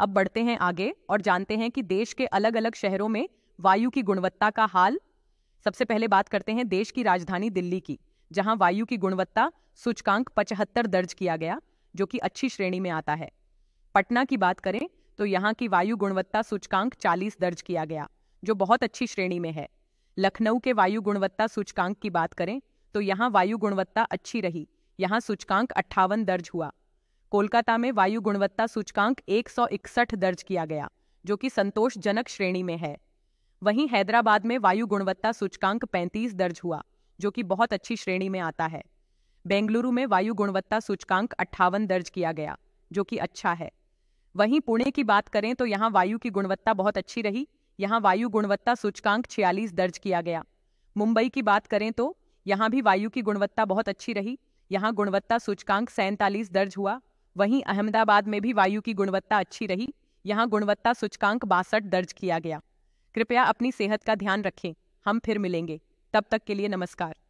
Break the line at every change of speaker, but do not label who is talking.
अब बढ़ते हैं आगे और जानते हैं कि देश के अलग अलग शहरों में वायु की गुणवत्ता का हाल सबसे पहले बात करते हैं देश की राजधानी दिल्ली की जहां वायु की गुणवत्ता सूचकांक पचहत्तर दर्ज किया गया जो कि अच्छी श्रेणी में आता है पटना की बात करें तो यहाँ की वायु गुणवत्ता सूचकांक 40 दर्ज किया गया जो बहुत अच्छी श्रेणी में है लखनऊ के वायु गुणवत्ता सूचकांक की बात करें तो यहाँ वायु गुणवत्ता अच्छी रही यहाँ सूचकांक अट्ठावन दर्ज हुआ कोलकाता में वायु गुणवत्ता सूचकांक एक दर्ज किया गया जो कि संतोषजनक श्रेणी में है वहीं हैदराबाद में वायु गुणवत्ता सूचकांक 35 दर्ज हुआ जो कि बहुत अच्छी श्रेणी में आता है बेंगलुरु में वायु गुणवत्ता सूचकांक अट्ठावन दर्ज किया गया जो कि अच्छा है वहीं पुणे की बात करें तो यहाँ वायु की गुणवत्ता बहुत अच्छी रही यहाँ वायु गुणवत्ता सूचकांक छियालीस दर्ज किया गया मुंबई की बात करें तो यहाँ भी वायु की गुणवत्ता बहुत अच्छी रही यहाँ गुणवत्ता सूचकांक सैंतालीस दर्ज हुआ वहीं अहमदाबाद में भी वायु की गुणवत्ता अच्छी रही यहाँ गुणवत्ता सूचकांक बासठ दर्ज किया गया कृपया अपनी सेहत का ध्यान रखें हम फिर मिलेंगे तब तक के लिए नमस्कार